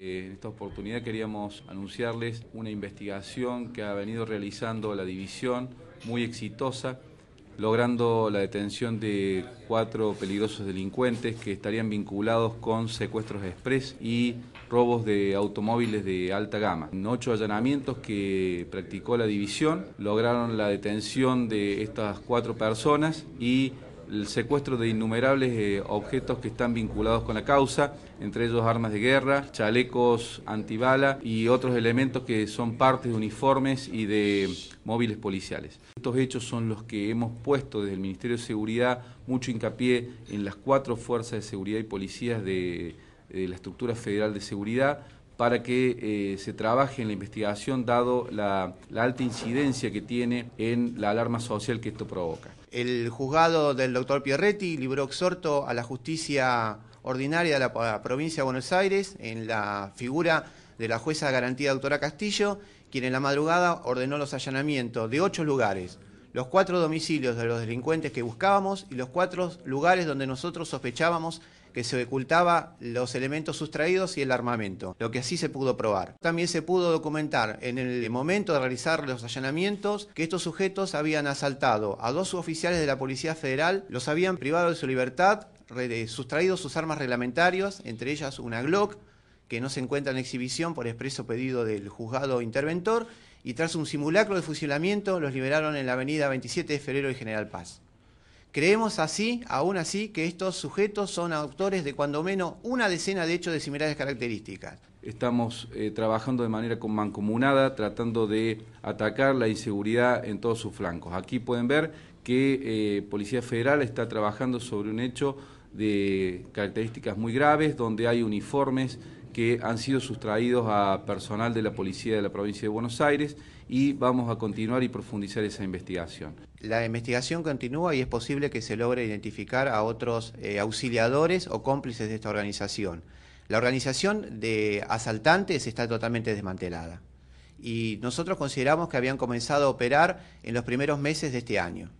Eh, en esta oportunidad queríamos anunciarles una investigación que ha venido realizando la división, muy exitosa, logrando la detención de cuatro peligrosos delincuentes que estarían vinculados con secuestros express y robos de automóviles de alta gama. En ocho allanamientos que practicó la división, lograron la detención de estas cuatro personas y el secuestro de innumerables eh, objetos que están vinculados con la causa, entre ellos armas de guerra, chalecos antibala y otros elementos que son partes de uniformes y de móviles policiales. Estos hechos son los que hemos puesto desde el Ministerio de Seguridad mucho hincapié en las cuatro fuerzas de seguridad y policías de la estructura federal de seguridad para que eh, se trabaje en la investigación dado la, la alta incidencia que tiene en la alarma social que esto provoca. El juzgado del doctor Pierretti libró exhorto a la justicia ordinaria de la provincia de Buenos Aires en la figura de la jueza de garantía doctora Castillo, quien en la madrugada ordenó los allanamientos de ocho lugares, los cuatro domicilios de los delincuentes que buscábamos y los cuatro lugares donde nosotros sospechábamos que se ocultaba los elementos sustraídos y el armamento, lo que así se pudo probar. También se pudo documentar en el momento de realizar los allanamientos que estos sujetos habían asaltado a dos oficiales de la Policía Federal, los habían privado de su libertad, sustraído sus armas reglamentarias, entre ellas una Glock, que no se encuentra en exhibición por expreso pedido del juzgado interventor, y tras un simulacro de fusilamiento los liberaron en la avenida 27 de febrero y General Paz. Creemos así, aún así, que estos sujetos son autores de cuando menos una decena de hechos de similares características. Estamos eh, trabajando de manera mancomunada, tratando de atacar la inseguridad en todos sus flancos. Aquí pueden ver que eh, Policía Federal está trabajando sobre un hecho de características muy graves, donde hay uniformes que han sido sustraídos a personal de la Policía de la Provincia de Buenos Aires y vamos a continuar y profundizar esa investigación. La investigación continúa y es posible que se logre identificar a otros eh, auxiliadores o cómplices de esta organización. La organización de asaltantes está totalmente desmantelada y nosotros consideramos que habían comenzado a operar en los primeros meses de este año.